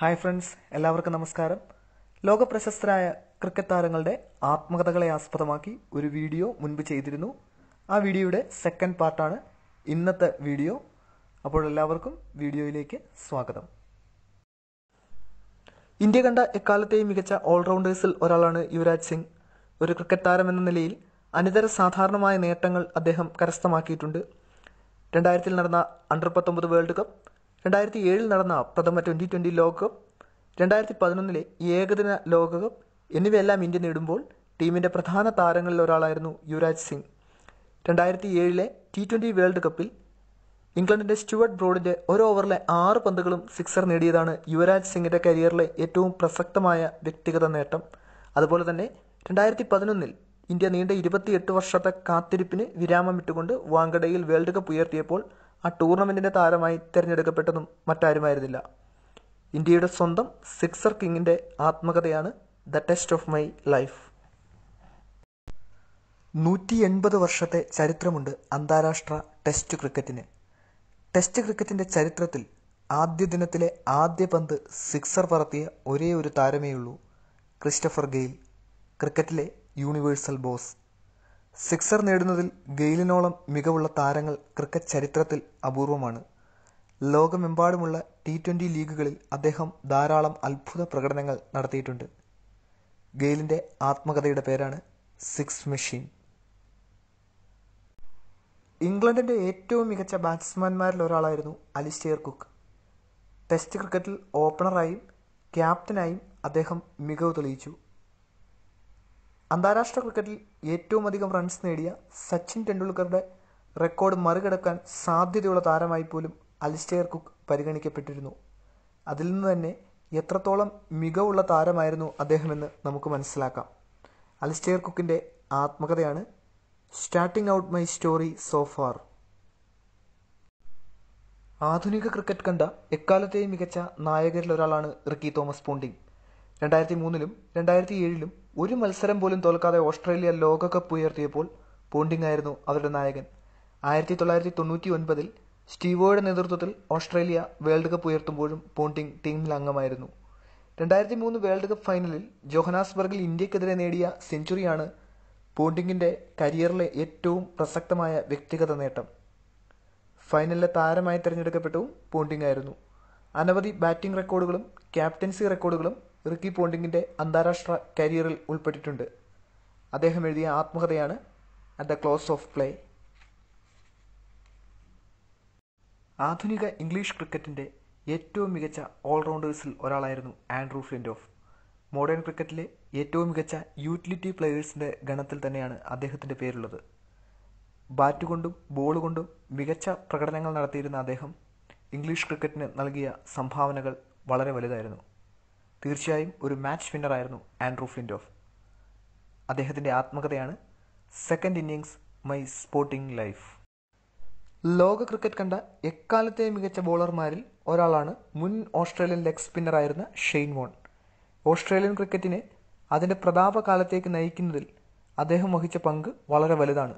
hi friends എല്ലാവർക്കും നമസ്കാരം ലോക പ്രശസ്തരായ ക്രിക്കറ്റ് താരങ്ങളുടെ ആത്മകഥകളെ ആസ്പദമാക്കി ഒരു വീഡിയോ മുൻപ് ചെയ്തിരുന്നു ആ വീഡിയോയുടെ സെക്കൻഡ് പാർട്ടാണ് ഇന്നത്തെ വീഡിയോ അപ്പോൾ എല്ലാവർക്കും വീഡിയോയിലേക്ക് സ്വാഗതം ഇന്ത്യ കണ്ട എക്കാലത്തെയും മികച്ച ഓൾറൗണ്ടേഴ്സിൽ ഒരാളാണ് യുവരാജ് സിംഗ് ഒരു ക്രിക്കറ്റ് താരം എന്ന നിലയിൽ അനിതര സാധാരണമായ നേട്ടങ്ങൾ അദ്ദേഹം കരസ്ഥമാക്കിയിട്ടുണ്ട് രണ്ടായിരത്തിൽ നടന്ന അണ്ടർ പത്തൊമ്പത് വേൾഡ് കപ്പ് രണ്ടായിരത്തി ഏഴിൽ നടന്ന പ്രഥമ ട്വൻ്റി ട്വൻ്റി ലോകകപ്പ് രണ്ടായിരത്തി പതിനൊന്നിലെ ഏകദിന ലോകകപ്പ് എന്നിവയെല്ലാം ഇന്ത്യ നേടുമ്പോൾ ടീമിൻ്റെ പ്രധാന താരങ്ങളിൽ ഒരാളായിരുന്നു യുവരാജ് സിംഗ് രണ്ടായിരത്തി ഏഴിലെ ടി ട്വൻ്റി വേൾഡ് കപ്പിൽ ഇംഗ്ലണ്ടിൻ്റെ സ്റ്റുവർട്ട് ബ്രോഡിൻ്റെ ഒരു ഓവറിലെ ആറ് പന്തുകളും സിക്സർ നേടിയതാണ് യുവരാജ് സിംഗിൻ്റെ കരിയറിലെ ഏറ്റവും പ്രസക്തമായ വ്യക്തിഗത നേട്ടം അതുപോലെ തന്നെ രണ്ടായിരത്തി പതിനൊന്നിൽ ഇന്ത്യ നീണ്ട ഇരുപത്തിയെട്ട് വർഷത്തെ കാത്തിരിപ്പിന് വിരാമമിട്ടുകൊണ്ട് വാങ്കഡയിൽ വേൾഡ് കപ്പ് ഉയർത്തിയപ്പോൾ ആ ടൂർണമെൻറ്റിൻ്റെ താരമായി തിരഞ്ഞെടുക്കപ്പെട്ടതും മറ്റാരുമായിരുന്നില്ല ഇന്ത്യയുടെ സ്വന്തം sixer കിങ്ങിൻ്റെ ആത്മകഥയാണ് the test of my life നൂറ്റി എൺപത് വർഷത്തെ ചരിത്രമുണ്ട് അന്താരാഷ്ട്ര ടെസ്റ്റ് ക്രിക്കറ്റിന് ടെസ്റ്റ് ക്രിക്കറ്റിൻ്റെ ചരിത്രത്തിൽ ആദ്യ ദിനത്തിലെ ആദ്യ പന്ത് സിക്സർ പറത്തിയ ഒരേ ഒരു താരമേയുള്ളൂ ക്രിസ്റ്റഫർ ഗെയിൽ ക്രിക്കറ്റിലെ യൂണിവേഴ്സൽ ബോസ് സിക്സർ നേടുന്നതിൽ ഗെയിലിനോളം മികവുള്ള താരങ്ങൾ ക്രിക്കറ്റ് ചരിത്രത്തിൽ അപൂർവമാണ് ലോകമെമ്പാടുമുള്ള ടി ട്വൻ്റി ലീഗുകളിൽ അദ്ദേഹം ധാരാളം അത്ഭുത പ്രകടനങ്ങൾ നടത്തിയിട്ടുണ്ട് ഗെയിലിൻ്റെ ആത്മകഥയുടെ പേരാണ് സിക്സ് മെഷീൻ ഇംഗ്ലണ്ടിൻ്റെ ഏറ്റവും മികച്ച ബാറ്റ്സ്മാൻമാരിൽ ഒരാളായിരുന്നു അലിസ്റ്റെയർ കുക്ക് ടെസ്റ്റ് ക്രിക്കറ്റിൽ ഓപ്പണറായും ക്യാപ്റ്റനായും അദ്ദേഹം മികവ് തെളിയിച്ചു അന്താരാഷ്ട്ര ക്രിക്കറ്റിൽ ഏറ്റവും അധികം റൺസ് നേടിയ സച്ചിൻ ടെണ്ടുൽക്കറുടെ റെക്കോർഡ് മറികടക്കാൻ സാധ്യതയുള്ള താരമായി പോലും അലിസ്റ്റെയർ കുക്ക് പരിഗണിക്കപ്പെട്ടിരുന്നു അതിൽ നിന്ന് തന്നെ എത്രത്തോളം മികവുള്ള താരമായിരുന്നു അദ്ദേഹമെന്ന് നമുക്ക് മനസ്സിലാക്കാം അലിസ്റ്റെയർ കുക്കിൻ്റെ ആത്മകഥയാണ് starting out my story so far ആധുനിക ക്രിക്കറ്റ് കണ്ട എക്കാലത്തെയും മികച്ച നായകരിൽ ഒരാളാണ് റിക്കി തോമസ് പോണ്ടിങ് രണ്ടായിരത്തി മൂന്നിലും രണ്ടായിരത്തി ഏഴിലും ഒരു മത്സരം പോലും തോൽക്കാതെ ഓസ്ട്രേലിയ ലോകകപ്പ് ഉയർത്തിയപ്പോൾ പോണ്ടിംഗ് ആയിരുന്നു അവരുടെ നായകൻ ആയിരത്തി തൊള്ളായിരത്തി തൊണ്ണൂറ്റി ഒൻപതിൽ സ്റ്റീവോയുടെ നേതൃത്വത്തിൽ ഓസ്ട്രേലിയ വേൾഡ് കപ്പ് ഉയർത്തുമ്പോഴും പോണ്ടിംഗ് ടീമിൽ അംഗമായിരുന്നു രണ്ടായിരത്തി മൂന്ന് വേൾഡ് കപ്പ് ഫൈനലിൽ ജോഹനാസ്ബർഗിൽ ഇന്ത്യക്കെതിരെ നേടിയ സെഞ്ചുറിയാണ് പോണ്ടിങ്ങിന്റെ കരിയറിലെ ഏറ്റവും പ്രസക്തമായ വ്യക്തിഗത നേട്ടം ഫൈനലിലെ താരമായി തിരഞ്ഞെടുക്കപ്പെട്ടു പോണ്ടിംഗ് ആയിരുന്നു അനവധി ബാറ്റിംഗ് റെക്കോർഡുകളും ക്യാപ്റ്റൻസി റെക്കോർഡുകളും റിക്കി പോണ്ടിങ്ങിൻ്റെ അന്താരാഷ്ട്ര കരിയറിൽ ഉൾപ്പെട്ടിട്ടുണ്ട് അദ്ദേഹം എഴുതിയ ആത്മകഥയാണ് at the close of play ആധുനിക ഇംഗ്ലീഷ് ക്രിക്കറ്റിൻ്റെ ഏറ്റവും മികച്ച ഓൾറൗണ്ടേഴ്സിൽ ഒരാളായിരുന്നു ആൻഡ്രൂ ഓഫ് മോഡേൺ ക്രിക്കറ്റിലെ ഏറ്റവും മികച്ച യൂട്ടിലിറ്റി പ്ലെയേഴ്സിൻ്റെ ഗണത്തിൽ തന്നെയാണ് അദ്ദേഹത്തിൻ്റെ പേരുള്ളത് ബാറ്റ് കൊണ്ടും ബോൾ കൊണ്ടും മികച്ച പ്രകടനങ്ങൾ നടത്തിയിരുന്ന അദ്ദേഹം ഇംഗ്ലീഷ് ക്രിക്കറ്റിന് നൽകിയ സംഭാവനകൾ വളരെ വലുതായിരുന്നു തീർച്ചയായും ഒരു മാച്ച് വിന്നറായിരുന്നു ആൻഡ്രൂ ഫിൻഡോഫ് അദ്ദേഹത്തിൻ്റെ ആത്മകഥയാണ് second innings my sporting life ലോക ക്രിക്കറ്റ് കണ്ട എക്കാലത്തെ മികച്ച ബോളർമാരിൽ ഒരാളാണ് മുൻ Australian leg സ്പിന്നറായിരുന്ന Shane Warne Australian ക്രിക്കറ്റിനെ അതിൻ്റെ പ്രതാപ നയിക്കുന്നതിൽ അദ്ദേഹം വഹിച്ച പങ്ക് വളരെ വലുതാണ്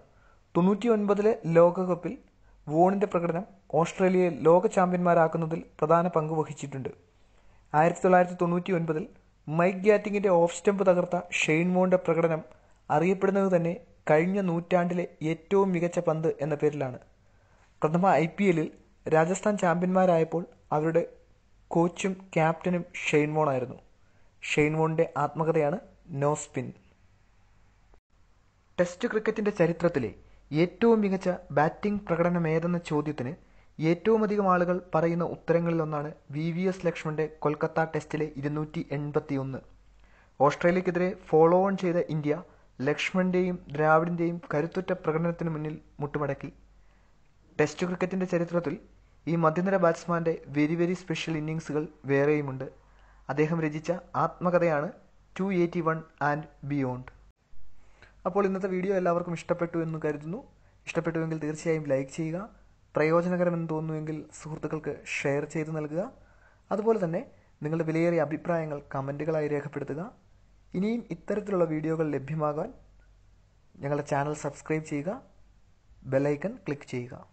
തൊണ്ണൂറ്റി ഒൻപതിലെ ലോകകപ്പിൽ വോണിൻ്റെ പ്രകടനം ഓസ്ട്രേലിയയെ ലോക ചാമ്പ്യന്മാരാക്കുന്നതിൽ പ്രധാന പങ്ക് വഹിച്ചിട്ടുണ്ട് ആയിരത്തി തൊള്ളായിരത്തി തൊണ്ണൂറ്റി ഒൻപതിൽ മൈക്ക് ഗാറ്റിങ്ങിന്റെ ഓഫ് സ്റ്റെമ്പ് തകർത്ത ഷെയ്ൻ മോന്റെ പ്രകടനം അറിയപ്പെടുന്നത് തന്നെ കഴിഞ്ഞ നൂറ്റാണ്ടിലെ ഏറ്റവും മികച്ച പന്ത് എന്ന പേരിലാണ് പ്രഥമ ഐ പി എല്ലിൽ രാജസ്ഥാൻ ചാമ്പ്യന്മാരായപ്പോൾ അവരുടെ കോച്ചും ക്യാപ്റ്റനും ഷെയ്ൻ വോൺ ആയിരുന്നു ഷെയ്ൻ വോണിന്റെ ആത്മകഥയാണ് നോ സ്പിൻ ടെസ്റ്റ് ക്രിക്കറ്റിന്റെ ചരിത്രത്തിലെ ഏറ്റവും മികച്ച ബാറ്റിംഗ് പ്രകടനമേതെന്ന ചോദ്യത്തിന് ഏറ്റവുമധികം ആളുകൾ പറയുന്ന ഉത്തരങ്ങളിലൊന്നാണ് വി വി എസ് ലക്ഷ്മന്റെ കൊൽക്കത്ത ടെസ്റ്റിലെ ഇരുന്നൂറ്റി ഒന്ന് ഓസ്ട്രേലിയക്കെതിരെ ഫോളോ ഓൺ ചെയ്ത ഇന്ത്യ ലക്ഷ്മന്റെയും ദ്രാവിഡിന്റെയും കരുത്തുറ്റ പ്രകടനത്തിന് മുന്നിൽ മുട്ടുമടക്കി ടെസ്റ്റ് ക്രിക്കറ്റിന്റെ ചരിത്രത്തിൽ ഈ മധ്യനിര ബാറ്റ്സ്മാന്റെ വെരി വെരി സ്പെഷ്യൽ ഇന്നിങ്സുകൾ വേറെയുമുണ്ട് അദ്ദേഹം രചിച്ച ആത്മകഥയാണ് to eighty one and beyond അപ്പോൾ ഇന്നത്തെ വീഡിയോ എല്ലാവർക്കും ഇഷ്ടപ്പെട്ടു എന്ന് കരുതുന്നു ഇഷ്ടപ്പെട്ടുവെങ്കിൽ തീർച്ചയായും ലൈക്ക് ചെയ്യുക പ്രയോജനകരമെന്ന് തോന്നുമെങ്കിൽ സുഹൃത്തുക്കൾക്ക് ഷെയർ ചെയ്ത് നൽകുക അതുപോലെ തന്നെ നിങ്ങളുടെ വിലയേറിയ അഭിപ്രായങ്ങൾ കമൻറ്റുകളായി രേഖപ്പെടുത്തുക ഇനിയും ഇത്തരത്തിലുള്ള വീഡിയോകൾ ലഭ്യമാകാൻ ഞങ്ങളുടെ ചാനൽ സബ്സ്ക്രൈബ് ചെയ്യുക ബെല്ലൈക്കൺ ക്ലിക്ക് ചെയ്യുക